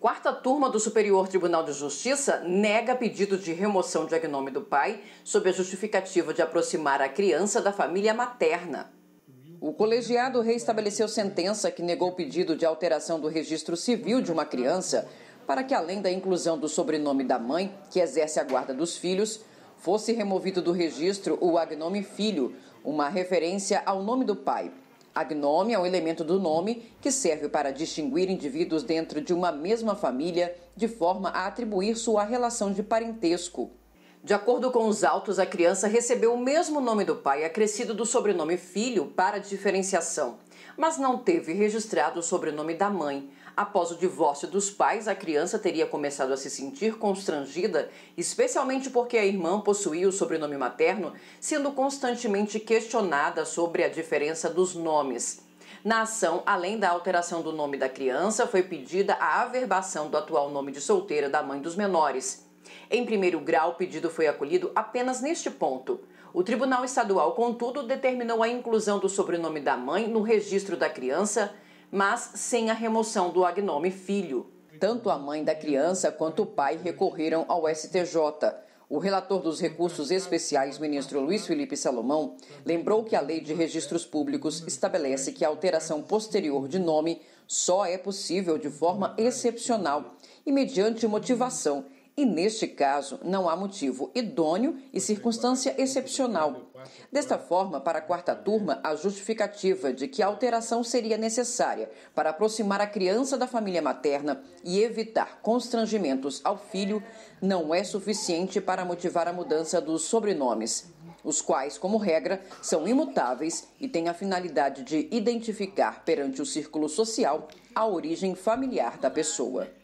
Quarta turma do Superior Tribunal de Justiça nega pedido de remoção de agnome do pai sob a justificativa de aproximar a criança da família materna. O colegiado reestabeleceu sentença que negou pedido de alteração do registro civil de uma criança para que, além da inclusão do sobrenome da mãe, que exerce a guarda dos filhos, fosse removido do registro o agnome filho, uma referência ao nome do pai, Agnome é um elemento do nome que serve para distinguir indivíduos dentro de uma mesma família de forma a atribuir sua relação de parentesco. De acordo com os autos, a criança recebeu o mesmo nome do pai, acrescido do sobrenome filho para diferenciação, mas não teve registrado o sobrenome da mãe, Após o divórcio dos pais, a criança teria começado a se sentir constrangida, especialmente porque a irmã possuía o sobrenome materno, sendo constantemente questionada sobre a diferença dos nomes. Na ação, além da alteração do nome da criança, foi pedida a averbação do atual nome de solteira da mãe dos menores. Em primeiro grau, o pedido foi acolhido apenas neste ponto. O Tribunal Estadual, contudo, determinou a inclusão do sobrenome da mãe no registro da criança mas sem a remoção do agnome filho. Tanto a mãe da criança quanto o pai recorreram ao STJ. O relator dos recursos especiais, ministro Luiz Felipe Salomão, lembrou que a Lei de Registros Públicos estabelece que a alteração posterior de nome só é possível de forma excepcional e mediante motivação e, neste caso, não há motivo idôneo e circunstância excepcional. Desta forma, para a quarta turma, a justificativa de que a alteração seria necessária para aproximar a criança da família materna e evitar constrangimentos ao filho não é suficiente para motivar a mudança dos sobrenomes os quais, como regra, são imutáveis e têm a finalidade de identificar perante o círculo social a origem familiar da pessoa.